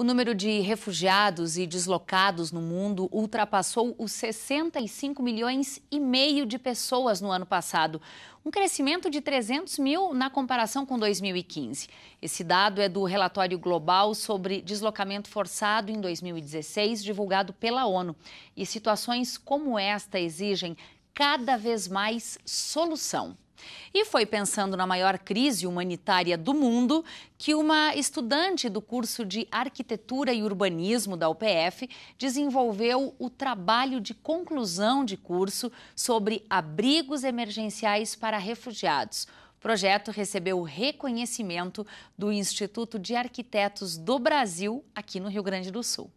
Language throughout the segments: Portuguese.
O número de refugiados e deslocados no mundo ultrapassou os 65 milhões e meio de pessoas no ano passado, um crescimento de 300 mil na comparação com 2015. Esse dado é do relatório global sobre deslocamento forçado em 2016, divulgado pela ONU. E situações como esta exigem cada vez mais solução. E foi pensando na maior crise humanitária do mundo que uma estudante do curso de Arquitetura e Urbanismo da UPF desenvolveu o trabalho de conclusão de curso sobre abrigos emergenciais para refugiados. O projeto recebeu reconhecimento do Instituto de Arquitetos do Brasil, aqui no Rio Grande do Sul.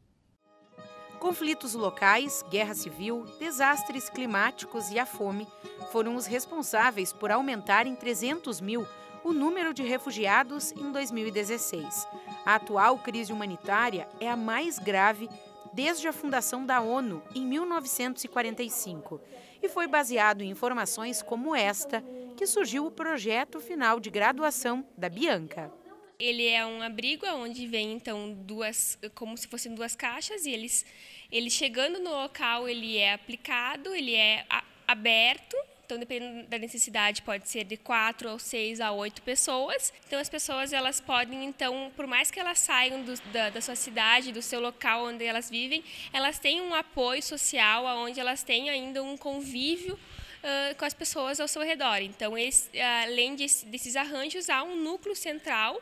Conflitos locais, guerra civil, desastres climáticos e a fome foram os responsáveis por aumentar em 300 mil o número de refugiados em 2016. A atual crise humanitária é a mais grave desde a fundação da ONU em 1945 e foi baseado em informações como esta que surgiu o projeto final de graduação da Bianca. Ele é um abrigo onde vem então duas, como se fossem duas caixas e eles, ele chegando no local ele é aplicado, ele é a, aberto. Então, dependendo da necessidade, pode ser de quatro ou seis a oito pessoas. Então, as pessoas elas podem, então, por mais que elas saiam do, da, da sua cidade, do seu local onde elas vivem, elas têm um apoio social, onde elas têm ainda um convívio Uh, com as pessoas ao seu redor. Então, esse, ah, além desse, desses arranjos, há um núcleo central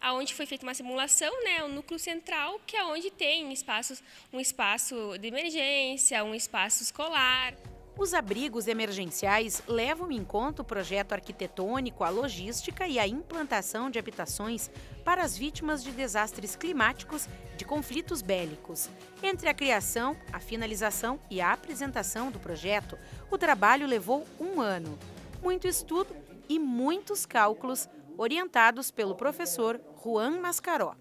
aonde foi feita uma simulação, né, o núcleo central, que é onde tem espaços, um espaço de emergência, um espaço escolar. Os abrigos emergenciais levam em conta o projeto arquitetônico, a logística e a implantação de habitações para as vítimas de desastres climáticos de conflitos bélicos. Entre a criação, a finalização e a apresentação do projeto, o trabalho levou um ano. Muito estudo, e muitos cálculos orientados pelo professor Juan Mascaró.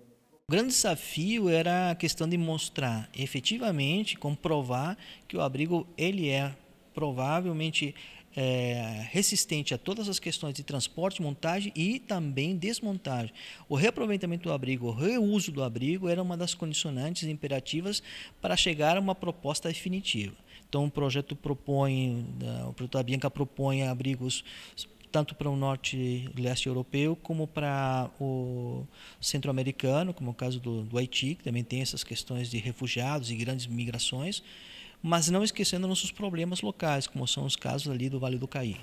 O grande desafio era a questão de mostrar efetivamente, comprovar que o abrigo ele é provavelmente é, resistente a todas as questões de transporte, montagem e também desmontagem. O reaproveitamento do abrigo, o reuso do abrigo era uma das condicionantes imperativas para chegar a uma proposta definitiva. Então o projeto propõe, o projeto da Bianca propõe abrigos tanto para o norte e leste europeu como para o centro-americano, como é o caso do, do Haiti, que também tem essas questões de refugiados e grandes migrações, mas não esquecendo nossos problemas locais, como são os casos ali do Vale do Caí.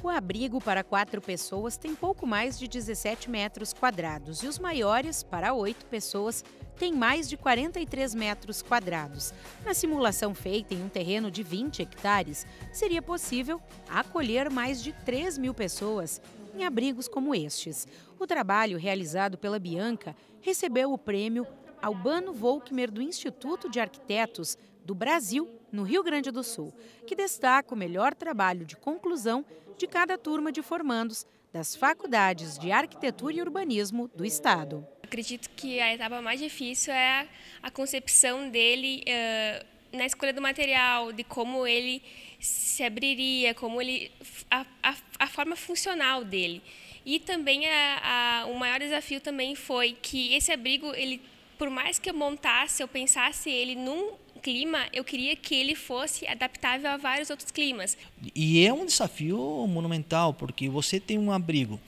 O abrigo para quatro pessoas tem pouco mais de 17 metros quadrados e os maiores, para oito pessoas, têm mais de 43 metros quadrados. Na simulação feita em um terreno de 20 hectares, seria possível acolher mais de 3 mil pessoas em abrigos como estes. O trabalho realizado pela Bianca recebeu o prêmio Albano Volkmer do Instituto de Arquitetos do Brasil, no Rio Grande do Sul, que destaca o melhor trabalho de conclusão de cada turma de formandos das faculdades de arquitetura e urbanismo do Estado. Acredito que a etapa mais difícil é a concepção dele uh, na escolha do material, de como ele se abriria, como ele a, a, a forma funcional dele. E também a, o maior desafio também foi que esse abrigo ele por mais que eu montasse, eu pensasse ele num clima, eu queria que ele fosse adaptável a vários outros climas. E é um desafio monumental, porque você tem um abrigo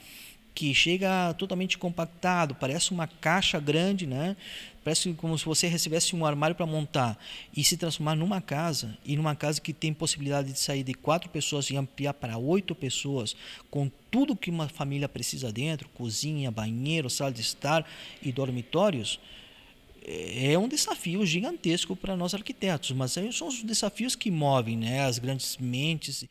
que chega totalmente compactado, parece uma caixa grande, né? Parece como se você recebesse um armário para montar e se transformar numa casa, e numa casa que tem possibilidade de sair de quatro pessoas e ampliar para oito pessoas, com tudo que uma família precisa dentro cozinha, banheiro, sala de estar e dormitórios é, é um desafio gigantesco para nós arquitetos, mas são os desafios que movem né, as grandes mentes